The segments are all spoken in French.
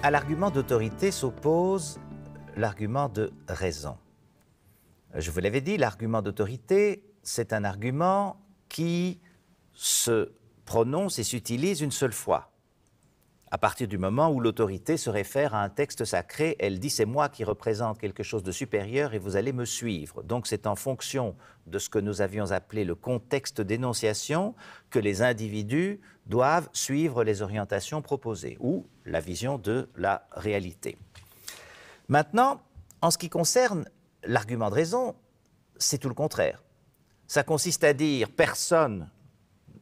À l'argument d'autorité s'oppose l'argument de raison. Je vous l'avais dit, l'argument d'autorité, c'est un argument qui se prononce et s'utilise une seule fois à partir du moment où l'autorité se réfère à un texte sacré, elle dit c'est moi qui représente quelque chose de supérieur et vous allez me suivre. Donc c'est en fonction de ce que nous avions appelé le contexte d'énonciation que les individus doivent suivre les orientations proposées ou la vision de la réalité. Maintenant, en ce qui concerne l'argument de raison, c'est tout le contraire. Ça consiste à dire personne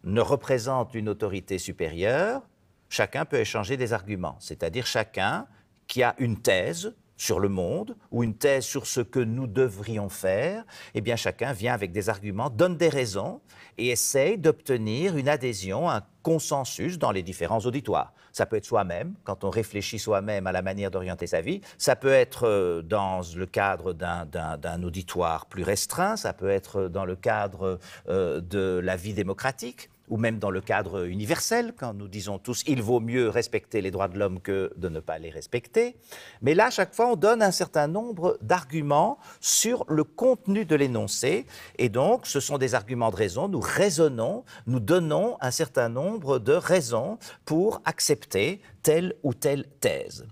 ne représente une autorité supérieure, chacun peut échanger des arguments. C'est-à-dire chacun qui a une thèse sur le monde ou une thèse sur ce que nous devrions faire, eh bien chacun vient avec des arguments, donne des raisons et essaye d'obtenir une adhésion, un consensus dans les différents auditoires. Ça peut être soi-même, quand on réfléchit soi-même à la manière d'orienter sa vie, ça peut être euh, dans le cadre d'un auditoire plus restreint, ça peut être euh, dans le cadre euh, de la vie démocratique ou même dans le cadre universel, quand nous disons tous il vaut mieux respecter les droits de l'homme que de ne pas les respecter. Mais là, à chaque fois, on donne un certain nombre d'arguments sur le contenu de l'énoncé. Et donc, ce sont des arguments de raison. Nous raisonnons, nous donnons un certain nombre de raisons pour accepter telle ou telle thèse.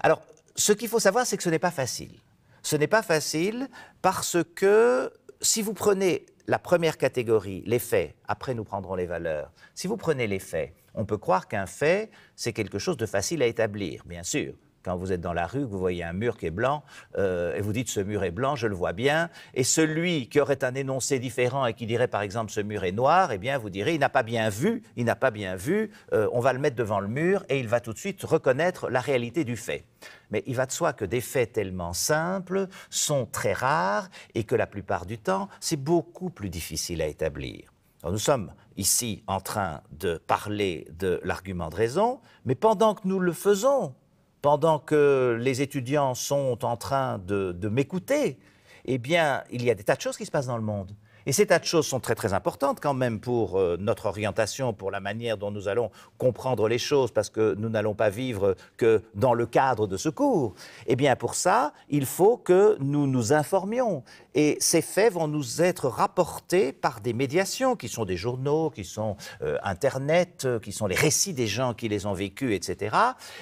Alors, ce qu'il faut savoir, c'est que ce n'est pas facile. Ce n'est pas facile parce que si vous prenez la première catégorie, les faits, après nous prendrons les valeurs. Si vous prenez les faits, on peut croire qu'un fait, c'est quelque chose de facile à établir, bien sûr quand vous êtes dans la rue, que vous voyez un mur qui est blanc, euh, et vous dites ce mur est blanc, je le vois bien, et celui qui aurait un énoncé différent et qui dirait par exemple ce mur est noir, eh bien vous direz il n'a pas bien vu, il n'a pas bien vu, euh, on va le mettre devant le mur et il va tout de suite reconnaître la réalité du fait. Mais il va de soi que des faits tellement simples sont très rares et que la plupart du temps, c'est beaucoup plus difficile à établir. Alors nous sommes ici en train de parler de l'argument de raison, mais pendant que nous le faisons, pendant que les étudiants sont en train de, m'écouter, eh bien, il y a des tas de choses qui se passent dans le monde. Et ces tas de choses sont très très importantes quand même pour euh, notre orientation, pour la manière dont nous allons comprendre les choses, parce que nous n'allons pas vivre que dans le cadre de ce cours. Eh bien pour ça, il faut que nous nous informions. Et ces faits vont nous être rapportés par des médiations, qui sont des journaux, qui sont euh, Internet, euh, qui sont les récits des gens qui les ont vécus, etc.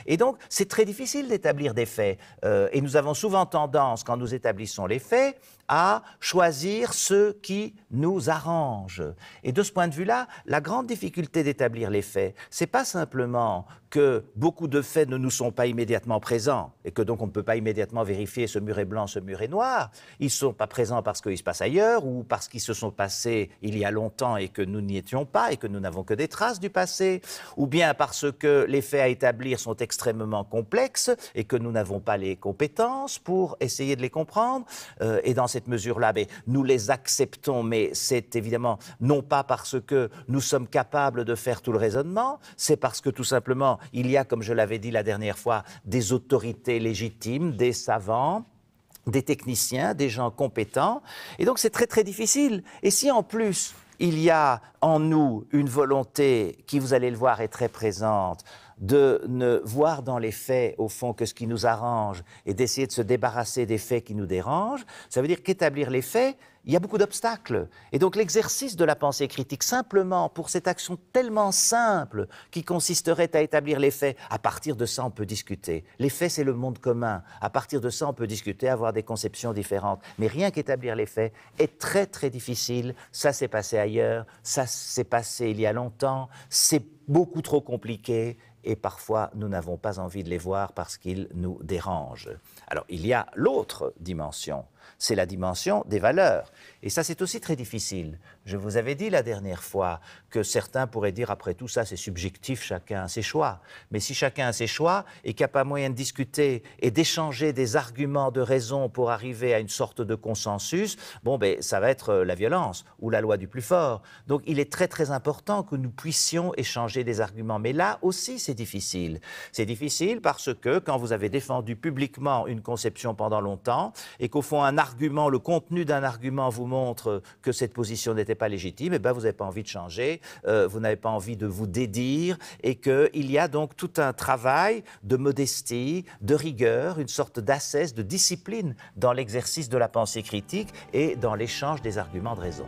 Et donc c'est très difficile d'établir des faits. et nous avons souvent tendance, quand nous établissons les faits, à choisir ceux qui nous arrange. Et de ce point de vue-là, la grande difficulté d'établir les faits, c'est pas simplement que beaucoup de faits ne nous sont pas immédiatement présents et que donc on ne peut pas immédiatement vérifier ce mur est blanc, ce mur est noir. Ils ne sont pas présents parce qu'ils se passent ailleurs ou parce qu'ils se sont passés il y a longtemps et que nous n'y étions pas et que nous n'avons que des traces du passé, ou bien parce que les faits à établir sont extrêmement complexes et que nous n'avons pas les compétences pour essayer de les comprendre. Euh, et dans cette mesure-là, ben, nous les acceptons mais c'est évidemment non pas parce que nous sommes capables de faire tout le raisonnement, c'est parce que tout simplement, il y a, comme je l'avais dit la dernière fois, des autorités légitimes, des savants des techniciens, des gens compétents. Et donc c'est très très difficile. Et si en plus il y a en nous une volonté qui, vous allez le voir, est très présente de ne voir dans les faits, au fond, que ce qui nous arrange et d'essayer de se débarrasser des faits qui nous dérangent, ça veut dire qu'établir les faits, il y a beaucoup d'obstacles. Et donc l'exercice de la pensée critique, simplement pour cette action tellement simple qui consisterait à établir les faits, à partir de ça on peut discuter. Les faits, c'est le monde commun. À partir de ça, on peut discuter, avoir des conceptions différentes. Mais rien qu'établir les faits est très très difficile. Ça s'est passé ailleurs, ça s'est passé il y a longtemps, c'est beaucoup trop compliqué, et parfois nous n'avons pas envie de les voir parce qu'ils nous dérangent. Alors il y a l'autre dimension c'est la dimension des valeurs. Et ça, c'est aussi très difficile. Je vous avais dit la dernière fois que certains pourraient dire, après tout ça, c'est subjectif, chacun a ses choix. Mais si chacun a ses choix et qu'il n'y a pas moyen de discuter et d'échanger des arguments de raison pour arriver à une sorte de consensus, bon, ben, ça va être euh, la violence ou la loi du plus fort. Donc, il est très, très important que nous puissions échanger des arguments. Mais là aussi, c'est difficile. C'est difficile parce que quand vous avez défendu publiquement une conception pendant longtemps et qu'au fond, le contenu d'un argument vous montre que cette position n'était pas légitime, et eh ben vous n'avez pas envie de changer, euh, vous n'avez pas envie de vous dédire, et qu'il y a donc tout un travail de modestie, de rigueur, une sorte d'assesse, de discipline dans l'exercice de la pensée critique et dans l'échange des arguments de raison.